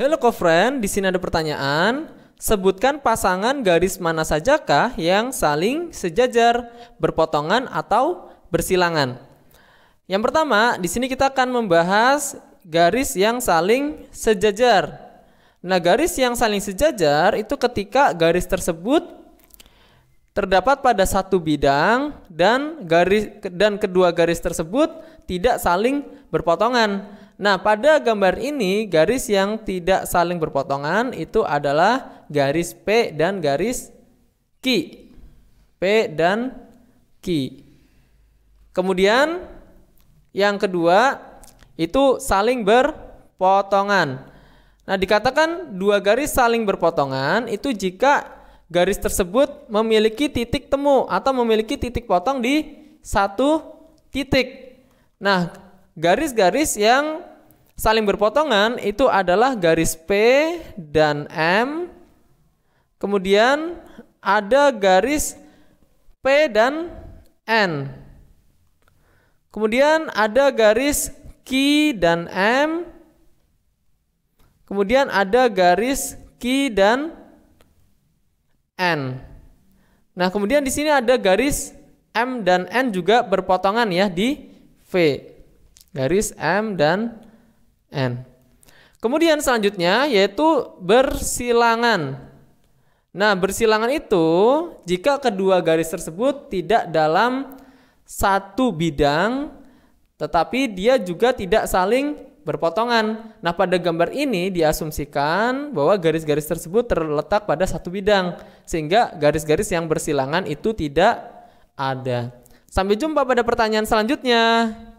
Halo kofren, di sini ada pertanyaan. Sebutkan pasangan garis mana sajakah yang saling sejajar, berpotongan atau bersilangan. Yang pertama, di sini kita akan membahas garis yang saling sejajar. Nah, garis yang saling sejajar itu ketika garis tersebut terdapat pada satu bidang dan garis dan kedua garis tersebut tidak saling berpotongan. Nah, pada gambar ini garis yang tidak saling berpotongan itu adalah garis P dan garis Q. P dan Q. Kemudian yang kedua itu saling berpotongan. Nah, dikatakan dua garis saling berpotongan itu jika garis tersebut memiliki titik temu atau memiliki titik potong di satu titik. Nah, garis-garis yang saling berpotongan itu adalah garis P dan M. Kemudian ada garis P dan N. Kemudian ada garis Q dan M. Kemudian ada garis Q dan N. Nah, kemudian di sini ada garis M dan N juga berpotongan ya di V. Garis M dan N. N. Kemudian selanjutnya yaitu bersilangan. Nah, bersilangan itu jika kedua garis tersebut tidak dalam satu bidang tetapi dia juga tidak saling berpotongan. Nah, pada gambar ini diasumsikan bahwa garis-garis tersebut terletak pada satu bidang sehingga garis-garis yang bersilangan itu tidak ada. Sampai jumpa pada pertanyaan selanjutnya.